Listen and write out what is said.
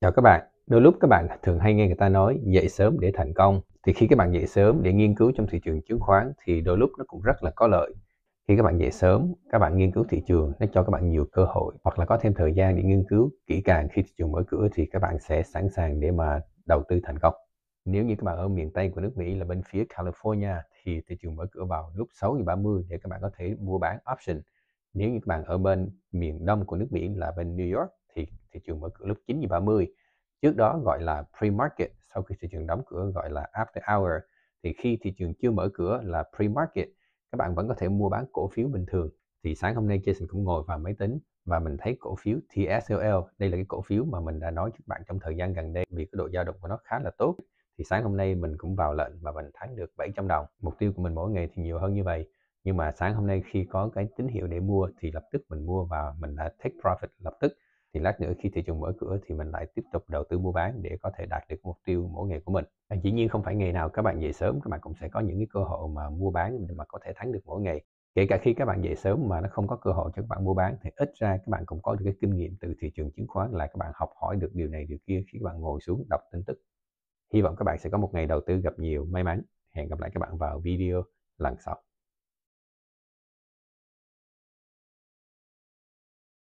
Chào các bạn, đôi lúc các bạn thường hay nghe người ta nói dậy sớm để thành công. Thì khi các bạn dậy sớm để nghiên cứu trong thị trường chứng khoán thì đôi lúc nó cũng rất là có lợi. Khi các bạn dậy sớm, các bạn nghiên cứu thị trường, nó cho các bạn nhiều cơ hội hoặc là có thêm thời gian để nghiên cứu kỹ càng khi thị trường mở cửa thì các bạn sẽ sẵn sàng để mà đầu tư thành công. Nếu như các bạn ở miền Tây của nước Mỹ là bên phía California thì thị trường mở cửa vào lúc 6 giờ 30 để các bạn có thể mua bán option. Nếu như các bạn ở bên miền Đông của nước Mỹ là bên New York thì thị trường mở cửa lúc 9 giờ 30 trước đó gọi là pre-market sau khi thị trường đóng cửa gọi là after hour thì khi thị trường chưa mở cửa là pre-market các bạn vẫn có thể mua bán cổ phiếu bình thường thì sáng hôm nay Jason cũng ngồi vào máy tính và mình thấy cổ phiếu TSLL đây là cái cổ phiếu mà mình đã nói trước bạn trong thời gian gần đây vì cái độ dao động của nó khá là tốt thì sáng hôm nay mình cũng vào lệnh và mình thắng được 700 đồng mục tiêu của mình mỗi ngày thì nhiều hơn như vậy nhưng mà sáng hôm nay khi có cái tín hiệu để mua thì lập tức mình mua và mình đã take profit lập tức thì lát nữa khi thị trường mở cửa thì mình lại tiếp tục đầu tư mua bán để có thể đạt được mục tiêu mỗi ngày của mình à, dĩ nhiên không phải nghề nào các bạn dậy sớm các bạn cũng sẽ có những cái cơ hội mà mua bán để mà có thể thắng được mỗi ngày. kể cả khi các bạn dậy sớm mà nó không có cơ hội cho các bạn mua bán thì ít ra các bạn cũng có được cái kinh nghiệm từ thị trường chứng khoán là các bạn học hỏi được điều này điều kia khi các bạn ngồi xuống đọc tin tức hy vọng các bạn sẽ có một ngày đầu tư gặp nhiều may mắn hẹn gặp lại các bạn vào video lần sau